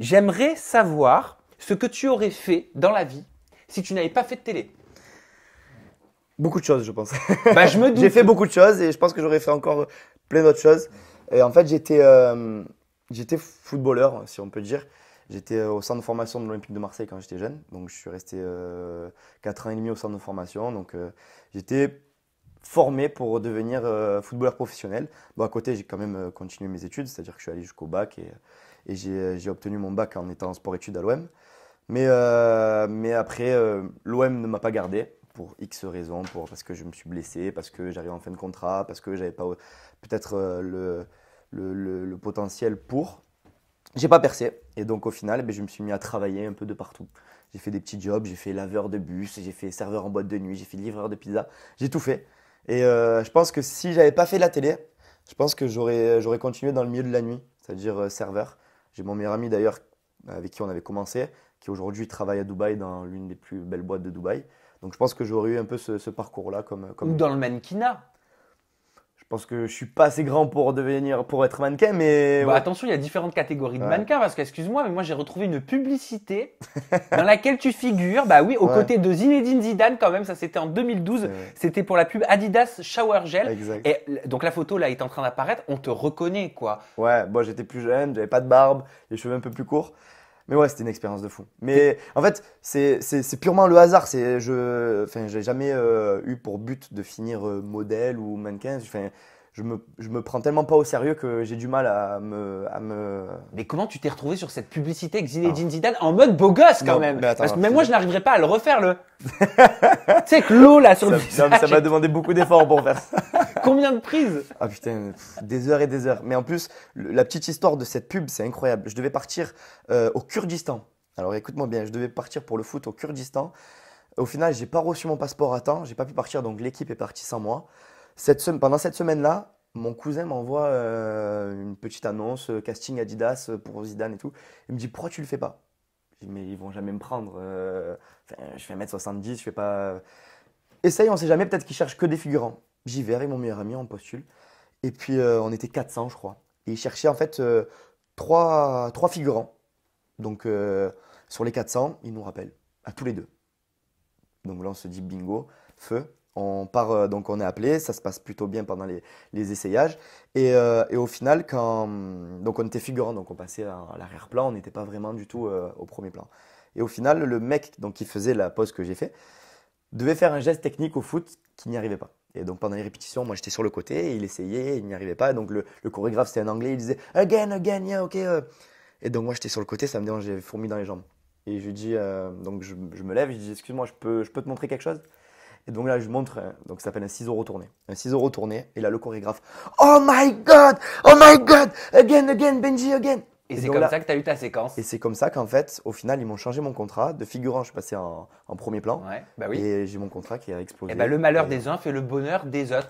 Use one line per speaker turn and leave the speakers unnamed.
J'aimerais savoir ce que tu aurais fait dans la vie si tu n'avais pas fait de télé. Beaucoup de choses, je pense. Bah, je me j'ai fait beaucoup de choses et je pense que j'aurais fait encore euh, plein d'autres choses. Et en fait, j'étais, euh, j'étais footballeur, si on peut dire. J'étais euh, au centre de formation de l'Olympique de Marseille quand j'étais jeune. Donc, je suis resté 4 ans et demi au centre de formation. Donc, j'étais formé pour devenir euh, footballeur professionnel. Bon, à côté, j'ai quand même euh, continué mes études, c'est-à-dire que je suis allé jusqu'au bac et, euh, j'ai obtenu mon bac en étant en sport-études à l'OM. Mais, mais après, l'OM ne m'a pas gardé pour X raisons, pour, parce que je me suis blessé, parce que j'arrivais en fin de contrat, parce que j'avais pas peut-être le, le, potentiel pour. J'ai pas percé et donc au final, ben, je me suis mis à travailler un peu de partout. J'ai fait des petits jobs, j'ai fait laveur de bus, j'ai fait serveur en boîte de nuit, j'ai fait livreur de pizza, j'ai tout fait. Et euh, je pense que si j'avais pas fait la télé, je pense que euh, j'aurais, continué dans le milieu de la nuit, c'est-à-dire euh, serveur. J'ai mon meilleur ami d'ailleurs avec qui on avait commencé, qui aujourd'hui travaille à Dubaï dans l'une des plus belles boîtes de Dubaï. Donc je pense que j'aurais eu un peu ce, parcours-là comme, Ou dans le mannequinat pense que je suis pas assez grand pour devenir, pour être mannequin, mais. Bah, attention, il y a différentes catégories de mannequins parce qu'excuse-moi, mais moi j'ai retrouvé une publicité dans laquelle tu figures, bah oui, aux côtés de Zinedine Zidane quand même, ça c'était en 2012, c'était pour la pub Adidas Shower Gel. Exact. Et donc la photo là est en train d'apparaître, on te reconnaît quoi. Ouais, moi j'étais plus jeune, j'avais pas de barbe, les cheveux un peu plus courts. Mais ouais, c'était une expérience de fou. Mais en fait, c'est purement le hasard. C'est je, enfin, j'ai jamais euh, eu pour but de finir euh, modèle ou mannequin je me, je me prends tellement pas au sérieux que j'ai du mal à me, à me. Mais comment tu t'es retrouvé sur cette publicité avec Zinedine Zidane en mode beau gosse quand même attends, même moi je n'arriverai pas à le refaire le. tu sais que l'eau là sur ça, le. Ça m'a demandé beaucoup d'efforts pour faire ça. Combien de prises Ah putain, des heures et des heures. Mais en plus, la petite histoire de cette pub, c'est incroyable. Je devais partir euh, au Kurdistan. Alors écoute-moi bien, je devais partir pour le foot au Kurdistan. Au final, j'ai pas reçu mon passeport à temps, j'ai pas pu partir, donc l'équipe est partie sans moi pendant cette semaine-là, mon cousin m'envoie euh, une petite annonce, euh, casting Adidas euh, pour Zidane et tout. Il me dit pourquoi tu le fais pas Je dis mais ils vont jamais me prendre. je fais 1m70, je fais pas. Essaye, on sait jamais, peut-être qu'ils cherchent que des figurants. J'y vais avec mon meilleur ami, on postule. Et puis on était 400 je crois. Et ils cherchaient en fait 3 trois figurants. Donc sur les 400, ils nous rappellent, à tous les deux. Donc là on se dit bingo, feu. On part, euh, donc on est appelé, ça se passe plutôt bien pendant les, essayages. Euh, et, au final, quand, donc on était figurant, donc on passait à, l'arrière-plan, on n'était pas vraiment du tout euh, au premier plan. Et au final, le mec donc, qui faisait la pose que j'ai fait devait faire un geste technique au foot qui n'y arrivait pas. Et donc pendant les répétitions, moi j'étais sur le côté, il essayait, il n'y arrivait pas. donc le, chorégraphe, c'était un anglais, il disait Again, again, yeah, ok. Et donc moi j'étais sur le côté, ça me dérangeait, j'ai fourmi dans les jambes. Et je lui dis, donc je, me lève, je dis Excuse-moi, je peux te montrer quelque chose donc là, je montre, hein, donc ça s'appelle un ciseau retourné. Un ciseau retourné, et là, le chorégraphe, Oh my God, oh my God, again, again, Benji, again. Et, c'est comme ça que tu as eu ta séquence. Et c'est comme ça qu'en fait, au final, ils m'ont changé mon contrat. De figurant, je suis passé en, premier plan. bah oui. Et j'ai mon contrat qui a explosé. Et bah, le malheur des uns fait le bonheur des autres.